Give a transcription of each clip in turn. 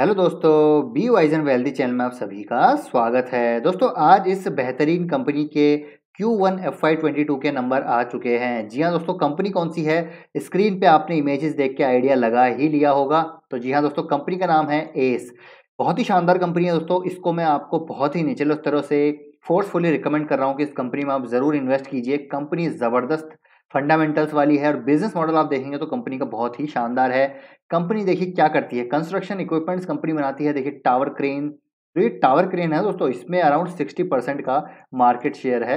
hello दोस्तों be wise and wealthy channel में आप सभी का स्वागत है दोस्तों आज इस बेहतरीन कंपनी के Q1 one F I twenty two के नंबर आ चुके हैं जी हाँ दोस्तों कंपनी कौन सी है स्क्रीन पे आपने इमेजेस देख के आइडिया लगा ही लिया होगा तो जी हाँ दोस्तों कंपनी का नाम है एस बहुत ही शानदार कंपनी है दोस्तों इसको मैं आपको बहुत ही निचले स्तरों से फोर्सफुली रिकमेंड कर रहा हूँ कि इस कंपनी में आप ज़रूर इन्वेस्ट कीजिए कंपनी ज़बरदस्त फंडामेंटल्स वाली है और बिजनेस मॉडल आप देखेंगे तो कंपनी का बहुत ही शानदार है कंपनी देखिए क्या करती है कंस्ट्रक्शन इक्विपमेंट्स कंपनी बनाती है देखिए टावर क्रेन जो तो ये टावर क्रेन है दोस्तों इसमें अराउंड सिक्सटी परसेंट का मार्केट शेयर है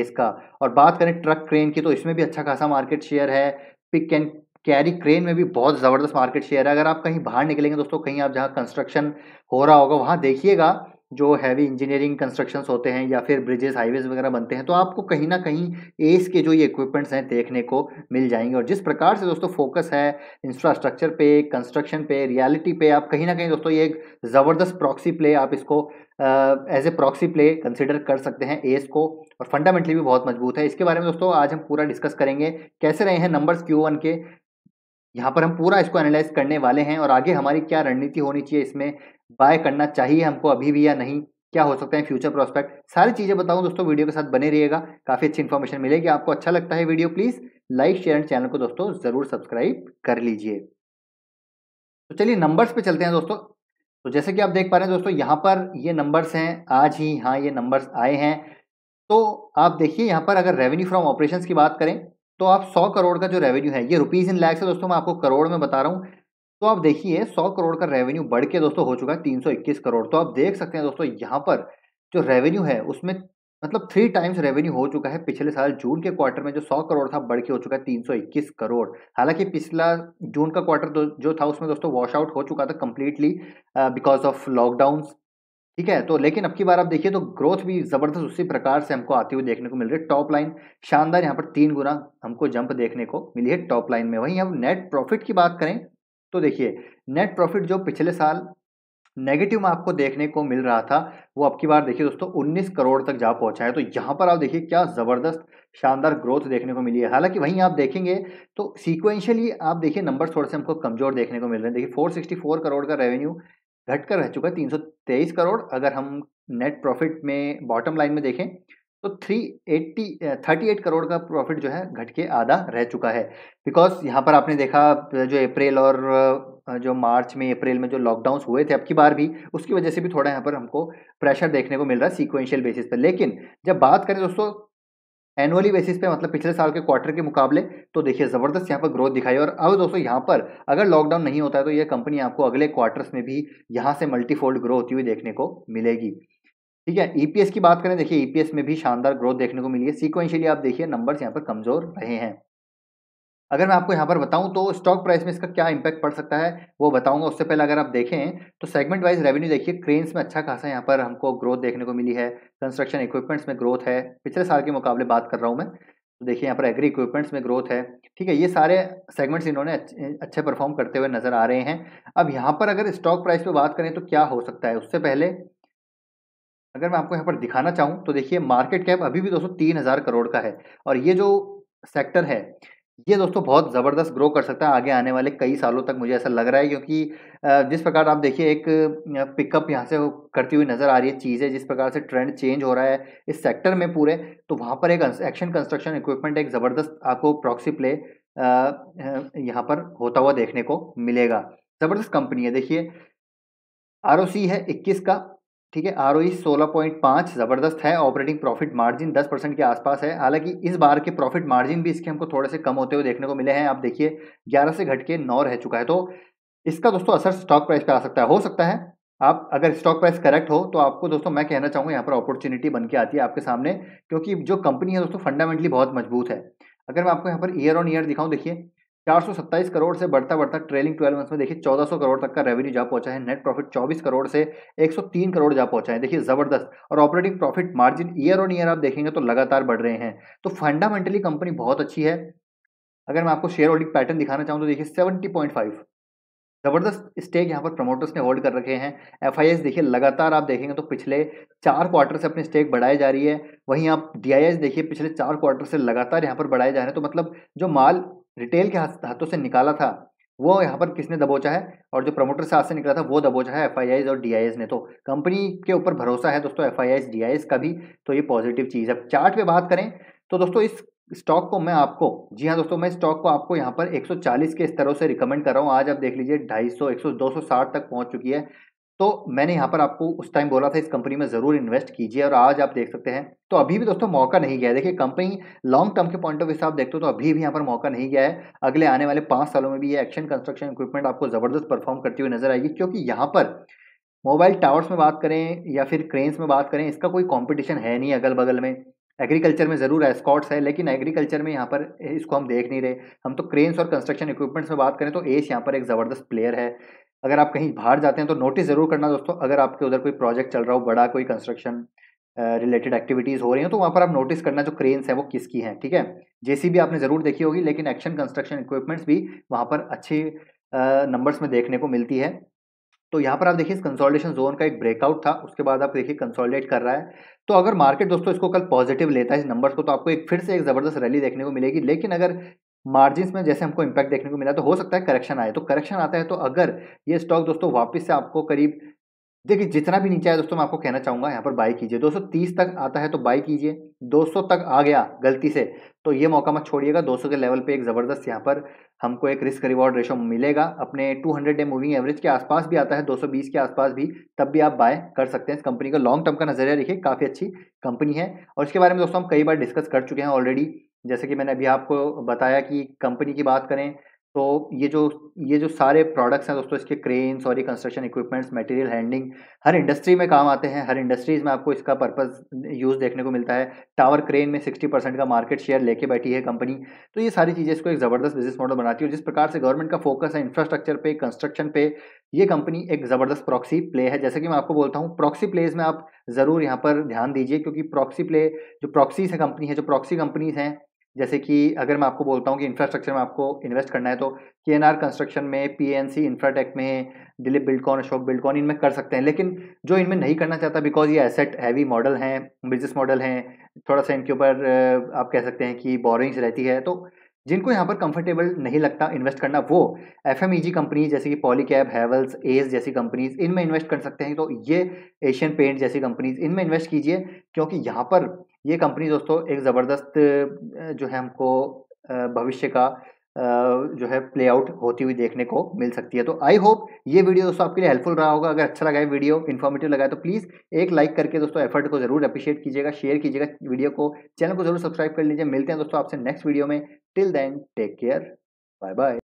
एस का और बात करें ट्रक क्रेन की तो इसमें भी अच्छा खासा मार्केट शेयर है पिक एंड कैरी क्रेन में भी बहुत ज़बरदस्त मार्केट शेयर है अगर आप कहीं बाहर निकलेंगे दोस्तों कहीं आप जहाँ कंस्ट्रक्शन हो रहा होगा वहाँ देखिएगा जो हैवी इंजीनियरिंग कंस्ट्रक्शन होते हैं या फिर ब्रिजेस हाईवेज वगैरह बनते हैं तो आपको कहीं ना कहीं एस के जो ये इक्विपमेंट्स हैं देखने को मिल जाएंगे और जिस प्रकार से दोस्तों फोकस है इंफ्रास्ट्रक्चर पे कंस्ट्रक्शन पे रियलिटी पे आप कहीं ना कहीं दोस्तों ये एक ज़बरदस्त प्रॉक्सी प्ले आप इसको as a proxy play consider कर सकते हैं एस को और फंडामेंटली भी बहुत मजबूत है इसके बारे में दोस्तों आज हम पूरा डिस्कस करेंगे कैसे रहे हैं नंबर्स क्यू वन के यहाँ पर हम पूरा इसको एनालाइज करने वाले हैं और आगे हमारी क्या रणनीति होनी चाहिए इसमें बाय करना चाहिए हमको अभी भी या नहीं क्या हो सकता है फ्यूचर प्रोस्पेक्ट सारी चीज़ें बताऊँ दोस्तों वीडियो के साथ बने रहिएगा काफ़ी अच्छी इन्फॉर्मेशन मिलेगी आपको अच्छा लगता है video please like share and channel को दोस्तों ज़रूर सब्सक्राइब कर लीजिए तो चलिए नंबर्स पे चलते हैं दोस्तों तो जैसे कि आप देख पा रहे हैं दोस्तों यहाँ पर ये नंबर्स हैं आज ही हाँ ये नंबर्स आए हैं तो आप देखिए यहाँ पर अगर रेवेन्यू फ्रॉम ऑपरेशंस की बात करें तो आप 100 करोड़ का जो रेवेन्यू है ये रुपीज़ इन लैक्स है दोस्तों मैं आपको करोड़ में बता रहा हूँ तो आप देखिए 100 करोड़ का रेवेन्यू बढ़ के दोस्तों हो चुका है 321 करोड़ तो आप देख सकते हैं दोस्तों यहाँ पर जो रेवेन्यू है उसमें मतलब थ्री टाइम्स रेवेन्यू हो चुका है पिछले साल जून के क्वार्टर में जो 100 करोड़ था बढ़ के हो चुका है 321 करोड़ हालांकि पिछला जून का क्वार्टर जो था उसमें दोस्तों वॉश आउट हो चुका था कम्प्लीटली बिकॉज ऑफ लॉकडाउन ठीक है तो लेकिन अब की बार आप देखिए तो ग्रोथ भी ज़बरदस्त उसी प्रकार से हमको आती हुई देखने को मिल रही है टॉप लाइन शानदार यहाँ पर तीन गुना हमको जंप देखने को मिली है टॉप लाइन में वहीं हम नेट प्रॉफिट की बात करें तो देखिए नेट प्रॉफिट जो पिछले साल नेगेटिव में आपको देखने को मिल रहा था वो अब की बार देखिए दोस्तों 19 करोड़ तक जा पहुंचा है तो यहाँ पर आप देखिए क्या ज़बरदस्त शानदार ग्रोथ देखने को मिली है हालांकि वहीं आप देखेंगे तो सीक्वेंशियली आप देखिए नंबर थोड़े से हमको कमज़ोर देखने को मिल रहे हैं देखिए 464 करोड़ का रेवेन्यू घटकर रह चुका है तीन करोड़ अगर हम नेट प्रॉफिट में बॉटम लाइन में देखें तो three eighty thirty eight crore का प्रॉफिट जो है घट के आधा रह चुका है बिकॉज यहाँ पर आपने देखा जो अप्रैल और जो मार्च में अप्रैल में जो लॉकडाउन हुए थे अब की बार भी उसकी वजह से भी थोड़ा यहाँ पर हमको प्रेशर देखने को मिल रहा है सिक्वेंशियल बेसिस पर लेकिन जब बात करें दोस्तों एनुअली बेसिस पे मतलब पिछले साल के क्वार्टर के मुकाबले तो देखिए ज़बरदस्त यहाँ पर ग्रोथ दिखाई और अब दोस्तों यहाँ पर अगर लॉकडाउन नहीं होता है तो ये कंपनी आपको अगले क्वार्टर्स में भी यहाँ से मल्टीफोल्ड ग्रो होती हुई देखने को मिलेगी ठीक है ईपीएस e की बात करें देखिए ईपीएस e में भी शानदार ग्रोथ देखने को मिली है सीक्वेंशियली आप देखिए नंबर्स यहाँ पर कमजोर रहे हैं अगर मैं आपको यहाँ पर बताऊं तो स्टॉक प्राइस में इसका क्या इंपैक्ट पड़ सकता है वो बताऊंगा उससे पहले अगर आप देखें तो सेगमेंट वाइज रेवेन्यू देखिए क्रेन्स में अच्छा खासा यहाँ पर हमको ग्रोथ देखने को मिली है कंस्ट्रक्शन इक्विपमेंट्स में ग्रोथ है पिछले साल के मुकाबले बात कर रहा हूँ मैं तो देखिए यहाँ पर एग्री इक्विपमेंट्स में ग्रोथ है ठीक है ये सारे सेगमेंट्स इन्होंने अच्छे परफॉर्म करते हुए नजर आ रहे हैं अब यहाँ पर अगर स्टॉक प्राइस पर बात करें तो क्या हो सकता है उससे पहले अगर मैं आपको यहाँ पर दिखाना चाहूँ तो देखिए मार्केट कैप अभी भी दोस्तों तीन हज़ार करोड़ का है और ये जो सेक्टर है ये दोस्तों बहुत ज़बरदस्त ग्रो कर सकता है आगे आने वाले कई सालों तक मुझे ऐसा लग रहा है क्योंकि जिस प्रकार आप देखिए एक पिकअप यहाँ से करती हुई नज़र आ रही है चीज़ें जिस प्रकार से ट्रेंड चेंज हो रहा है इस सेक्टर में पूरे तो वहाँ पर एक एक्शन कंस्ट्रक्शन इक्विपमेंट एक ज़बरदस्त आपको प्रॉक्सी प्ले यहाँ पर होता हुआ देखने को मिलेगा ज़बरदस्त कंपनी है देखिए आर है इक्कीस का ठीक है आर e सोलह पॉइंट पाँच ज़बरदस्त है ऑपरेटिंग प्रॉफिट मार्जिन दस परसेंट के आसपास है हालांकि इस बार के प्रॉफिट मार्जिन भी इसके हमको थोड़े से कम होते हुए देखने को मिले हैं आप देखिए ग्यारह से घट के नौ रह चुका है तो इसका दोस्तों असर स्टॉक प्राइस पर आ सकता है हो सकता है आप अगर स्टॉक प्राइस करेक्ट हो तो आपको दोस्तों मैं कहना चाहूँगा यहाँ पर अपॉर्चुनिटी बन के आती है आपके सामने क्योंकि जो कंपनी है दोस्तों फंडामेंटली बहुत मजबूत है अगर मैं आपको यहाँ पर ईयर ऑन ईयर दिखाऊँ देखिए 427 करोड़ से बढ़ता बढ़ता ट्रेलिंग ट्वेल्व मंथ्स में देखिए 1400 करोड़ तक का रेवेन्यू जा पहुंचा है नेट प्रॉफिट 24 करोड़ से 103 करोड़ जा पहुंचा है देखिए जबरदस्त और operating profit margin year on year आप देखेंगे तो लगातार बढ़ रहे हैं तो फंडामेंटली कंपनी बहुत अच्छी है अगर मैं आपको शेयर होल्डिंग पैटर्न दिखाना चाहूँ तो देखिए सेवेंटी जबरदस्त स्टेक यहाँ पर प्रमोटर्स ने होल्ड कर रखे हैं एफ देखिए लगातार आप देखेंगे तो पिछले चार क्वार्टर से अपनी स्टेक बढ़ाए जा रही है वहीं आप डी देखिए पिछले चार क्वार्टर से लगातार यहाँ पर बढ़ाए जा रहे हैं तो मतलब जो माल रिटेल के हाथों से निकाला था वो यहाँ पर किसने दबोचा है और जो प्रमोटर से हाथ से निकला था वो दबोचा है एफ और डी ने तो कंपनी के ऊपर भरोसा है दोस्तों एफ आई का भी तो ये पॉजिटिव चीज़ है चार्ट पे बात करें तो दोस्तों इस स्टॉक को मैं आपको जी हाँ दोस्तों मैं स्टॉक को आपको यहाँ पर 140 के स्तरों से रिकमेंड कर रहा हूँ आज आप देख लीजिए 250 100 260 तक पहुँच चुकी है तो मैंने यहाँ पर आपको उस टाइम बोला था इस कंपनी में ज़रूर इन्वेस्ट कीजिए और आज आप देख सकते हैं तो अभी भी दोस्तों मौका नहीं गया है देखिए कंपनी लॉन्ग टर्म के पॉइंट ऑफ व्यू से आप देखते हो तो अभी भी यहाँ पर मौका नहीं गया है अगले आने वाले पाँच सालों में भी ये एक्शन कंस्ट्रक्शन इक्विपमेंट आपको ज़बरदस्त परफॉर्म करती हुई नजर आएगी क्योंकि यहाँ पर मोबाइल टावर्स में बात करें या फिर क्रेन्स में बात करें इसका कोई कॉम्पिटिशन है नहीं अगल बगल में एग्रीकल्चर में ज़रूर एस्कॉट्स है लेकिन एग्रीकल्चर में यहाँ पर इसको हम देख नहीं रहे हम तो क्रेन्स और कंस्ट्रक्शन इक्विपमेंट्स में बात करें तो एस यहाँ पर एक ज़बरदस्त प्लेयर है अगर आप कहीं बाहर जाते हैं तो नोटिस ज़रूर करना दोस्तों अगर आपके उधर कोई प्रोजेक्ट चल रहा हो बड़ा कोई कंस्ट्रक्शन रिलेटेड एक्टिविटीज़ हो रही हो तो वहाँ पर आप नोटिस करना जो क्रेन्स हैं वो किसकी हैं ठीक है जेसीबी आपने ज़रूर देखी होगी लेकिन एक्शन कंस्ट्रक्शन इक्विपमेंट्स भी वहाँ पर अच्छे नंबर्स में देखने को मिलती है तो यहाँ पर आप देखिए इस कंसोलिडेशन जोन का एक ब्रेकआउट था उसके बाद आप देखिए कंसोलिडेट कर रहा है तो अगर मार्केट दोस्तों इसको कल पॉजिटिव लेता है इस नंबर्स को तो आपको एक फिर से एक ज़बरदस्त रैली देखने को मिलेगी लेकिन अगर मार्जिन में जैसे हमको इम्पैक्ट देखने को मिला तो हो सकता है करेक्शन आए तो करेक्शन आता है तो अगर ये स्टॉक दोस्तों वापस से आपको करीब देखिए जितना भी नीचे आया दोस्तों मैं आपको कहना चाहूँगा यहाँ पर बाई कीजिए 230 तक आता है तो बाई कीजिए 200 तक आ गया गलती से तो ये मौका मत छोड़िएगा 200 के लेवल पे एक ज़बरदस्त यहाँ पर हमको एक रिस्क रिवॉर्ड रेशो मिलेगा अपने 200 डे मूविंग एवरेज के आसपास भी आता है 220 के आसपास भी तब भी आप बाय कर सकते हैं इस कंपनी का लॉन्ग टर्म का नजरिया देखिए काफ़ी अच्छी कंपनी है और इसके बारे में दोस्तों हम कई बार डिस्कस कर चुके हैं ऑलरेडी जैसे कि मैंने अभी आपको बताया कि कंपनी की बात करें तो ये जो ये जो सारे प्रोडक्ट्स हैं दोस्तों इसके क्रेन्स और ये कंस्ट्रक्शन इक्विपमेंट्स मटेरियल हैंडलिंग हर इंडस्ट्री में काम आते हैं हर इंडस्ट्रीज में आपको इसका पर्पस यूज़ देखने को मिलता है टावर क्रेन में 60 परसेंट का मार्केट शेयर लेके बैठी है कंपनी तो ये सारी चीज़ें इसको एक ज़बरदस्त बिजनेस मॉडल बनाती है जिस प्रकार से गवर्नमेंट का फोकस है इंफ्रास्ट्रक्चर पे कंस्ट्रक्शन पे ये कंपनी एक ज़बरदस्त प्रॉक्सी प्ले है जैसे कि मैं आपको बोलता हूँ प्रॉक्सी प्लेज में आप ज़रूर यहाँ पर ध्यान दीजिए क्योंकि प्रॉक्सी प्ले जो प्रॉक्सीज है कंपनी है जो प्रॉक्सी कंपनीज हैं जैसे कि अगर मैं आपको बोलता हूँ कि इंफ्रास्ट्रक्चर में आपको इन्वेस्ट करना है तो के एन आर कंस्ट्रक्शन में पी एन सी इंफ्राटेक में दिलीप बिल्डकॉन अशोक बिल्डकॉन इनमें कर सकते हैं लेकिन जो इनमें नहीं करना चाहता बिकॉज ये एसेट हैवी मॉडल हैं बिजनेस मॉडल हैं थोड़ा सा इनके ऊपर आप कह सकते हैं कि बोरिंग्स रहती है तो जिनको यहाँ पर कंफर्टेबल नहीं लगता इन्वेस्ट करना वो F M E G companies जैसे कि पॉलीकैब हैवल्स एस जैसी कंपनीज इनमें इन्वेस्ट कर सकते हैं तो ये एशियन पेंट जैसी कंपनीज इनमें इन्वेस्ट कीजिए क्योंकि यहाँ पर ये कंपनी दोस्तों एक ज़बरदस्त जो है हमको भविष्य का जो है प्ले आउट होती हुई देखने को मिल सकती है तो आई होप ये वीडियो दोस्तों आपके लिए हेल्पफुल रहा होगा अगर अच्छा लगा है वीडियो इन्फॉर्मेटिव लगा है तो प्लीज़ एक लाइक करके दोस्तों एफर्ट को जरूर अप्रिशिएट कीजिएगा शेयर कीजिएगा वीडियो को चैनल को जरूर सब्सक्राइब कर लीजिए मिलते हैं दोस्तों आपसे नेक्स्ट वीडियो में till then take care bye bye